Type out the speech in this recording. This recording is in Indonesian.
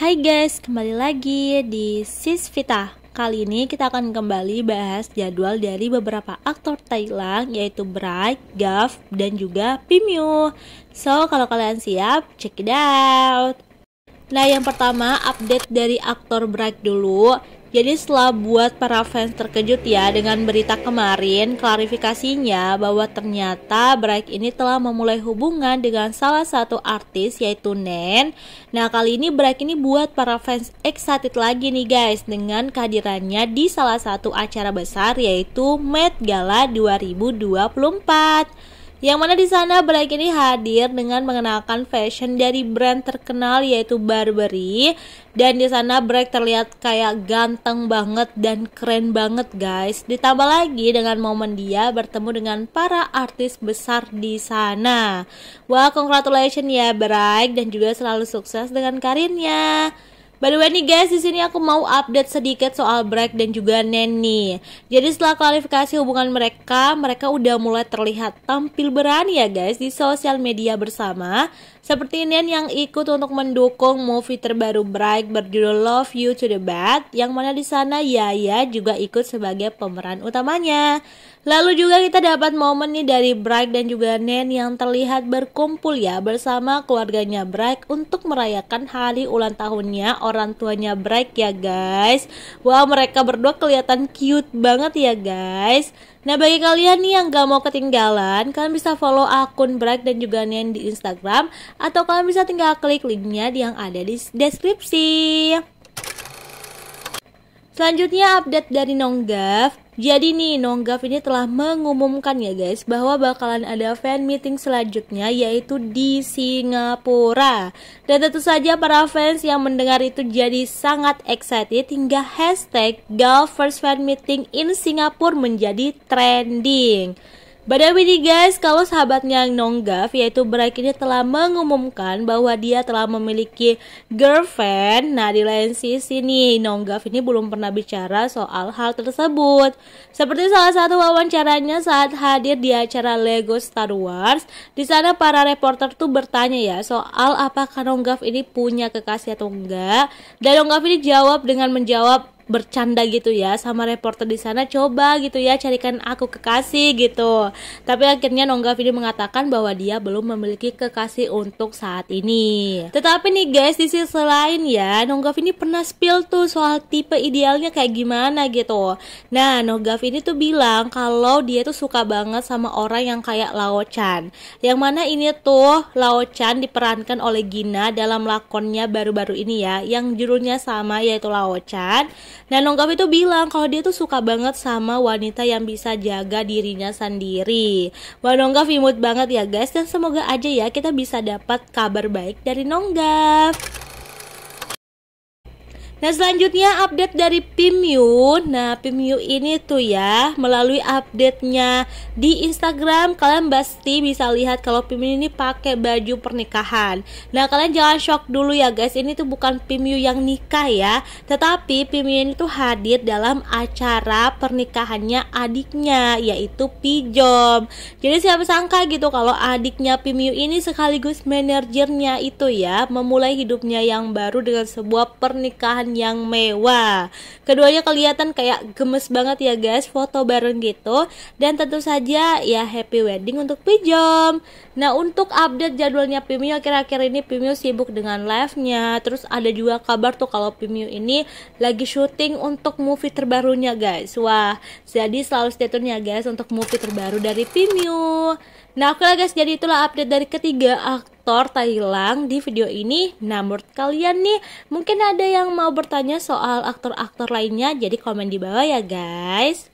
Hai guys, kembali lagi di Sis Vita. Kali ini kita akan kembali bahas jadwal dari beberapa aktor Thailand yaitu Bright, Gav, dan juga Pimyu. So, kalau kalian siap, check it out. Nah, yang pertama update dari aktor Bright dulu. Jadi setelah buat para fans terkejut ya dengan berita kemarin, klarifikasinya bahwa ternyata Bright ini telah memulai hubungan dengan salah satu artis yaitu Nen. Nah kali ini Bright ini buat para fans excited lagi nih guys dengan kehadirannya di salah satu acara besar yaitu Met Gala 2024. Yang mana di sana Black ini hadir dengan mengenakan fashion dari brand terkenal yaitu Burberry dan di sana Black terlihat kayak ganteng banget dan keren banget guys. Ditambah lagi dengan momen dia bertemu dengan para artis besar di sana. Wah, congratulations ya Black dan juga selalu sukses dengan karirnya. By the way nih guys, di sini aku mau update sedikit soal Brek dan juga Neni. Jadi setelah klarifikasi hubungan mereka, mereka udah mulai terlihat tampil berani ya guys di sosial media bersama. Seperti Nian yang ikut untuk mendukung movie terbaru Bright berjudul Love You to the Bad, yang mana di sana Yaya juga ikut sebagai pemeran utamanya. Lalu juga kita dapat momen nih dari Bright dan juga Nen yang terlihat berkumpul ya bersama keluarganya Bright untuk merayakan hari ulang tahunnya orang tuanya Bright ya guys. Wah wow, mereka berdua kelihatan cute banget ya guys. Nah bagi kalian nih yang gak mau ketinggalan, kalian bisa follow akun Bright dan juga Nen di Instagram atau kalian bisa tinggal klik linknya yang ada di deskripsi. Selanjutnya update dari Nonggaf. Jadi nih Nonggaf ini telah mengumumkan ya guys bahwa bakalan ada fan meeting selanjutnya yaitu di Singapura. Dan tentu saja para fans yang mendengar itu jadi sangat excited hingga hashtag Golfers First Fan Meeting in Singapore menjadi trending. Badawi guys, kalau sahabatnya Nonggaf yaitu Bright ini telah mengumumkan bahwa dia telah memiliki girlfriend. Nah, di lain sisi nih Nonggaf ini belum pernah bicara soal hal tersebut. Seperti salah satu wawancaranya saat hadir di acara Lego Star Wars, di sana para reporter tuh bertanya ya soal apakah Nonggaf ini punya kekasih atau enggak. Dan Nonggaf ini jawab dengan menjawab bercanda gitu ya sama reporter di sana coba gitu ya carikan aku kekasih gitu tapi akhirnya Nongga Vidi mengatakan bahwa dia belum memiliki kekasih untuk saat ini tetapi nih guys di sisi lain ya Nongga Vidi pernah spill tuh soal tipe idealnya kayak gimana gitu nah Nongga Vidi tuh bilang kalau dia tuh suka banget sama orang yang kayak Lao Chan yang mana ini tuh Lao Chan diperankan oleh Gina dalam lakonnya baru-baru ini ya yang judulnya sama yaitu Lao Chan Nah, Nongkap itu bilang kalau dia tuh suka banget sama wanita yang bisa jaga dirinya sendiri. Wah Nongkap imut banget ya guys dan semoga aja ya kita bisa dapat kabar baik dari Nonggaf. Nah selanjutnya update dari Pimyu Nah Pimyu ini tuh ya Melalui update-nya di Instagram Kalian pasti bisa lihat kalau Pimyu ini pakai baju pernikahan Nah kalian jangan shock dulu ya guys Ini tuh bukan Pimyu yang nikah ya Tetapi Pimyu ini tuh hadir dalam acara pernikahannya adiknya Yaitu Pijom Jadi siapa sangka gitu kalau adiknya Pimyu ini sekaligus manajernya itu ya Memulai hidupnya yang baru dengan sebuah pernikahan yang mewah. Keduanya kelihatan kayak gemes banget ya guys, foto bareng gitu. Dan tentu saja ya happy wedding untuk Pijom. Nah untuk update jadwalnya Pimio akhir-akhir ini Pimio sibuk dengan live-nya. Terus ada juga kabar tuh kalau Pimio ini lagi syuting untuk movie terbarunya guys. Wah, jadi selalu stay tune ya guys untuk movie terbaru dari Pimio. Nah oke okay lah guys, jadi itulah update dari ketiga aktor aktor Thailand di video ini. Nah, menurut kalian nih, mungkin ada yang mau bertanya soal aktor-aktor lainnya, jadi komen di bawah ya guys.